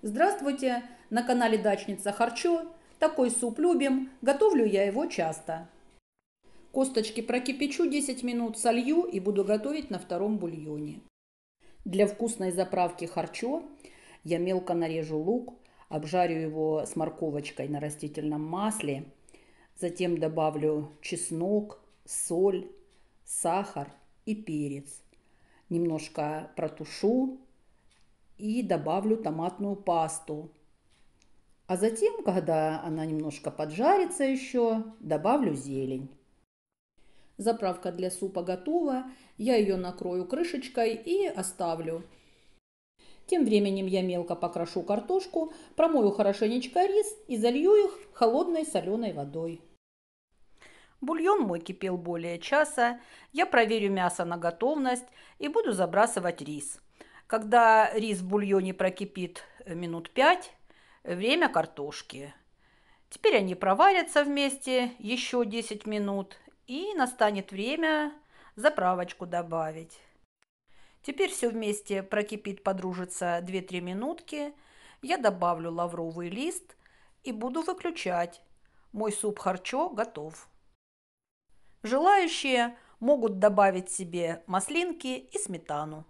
Здравствуйте! На канале Дачница Харчо. Такой суп любим, готовлю я его часто. Косточки прокипячу 10 минут, солью и буду готовить на втором бульоне. Для вкусной заправки харчо я мелко нарежу лук, обжарю его с морковочкой на растительном масле, затем добавлю чеснок, соль, сахар и перец. Немножко протушу, и добавлю томатную пасту. А затем, когда она немножко поджарится еще, добавлю зелень. Заправка для супа готова. Я ее накрою крышечкой и оставлю. Тем временем я мелко покрошу картошку, промою хорошенечко рис и залью их холодной соленой водой. Бульон мой кипел более часа. Я проверю мясо на готовность и буду забрасывать рис. Когда рис в бульоне прокипит э, минут пять, время картошки. Теперь они проварятся вместе еще 10 минут, и настанет время заправочку добавить. Теперь все вместе прокипит, подружится 2-3 минутки. Я добавлю лавровый лист и буду выключать. Мой суп харчо готов. Желающие могут добавить себе маслинки и сметану.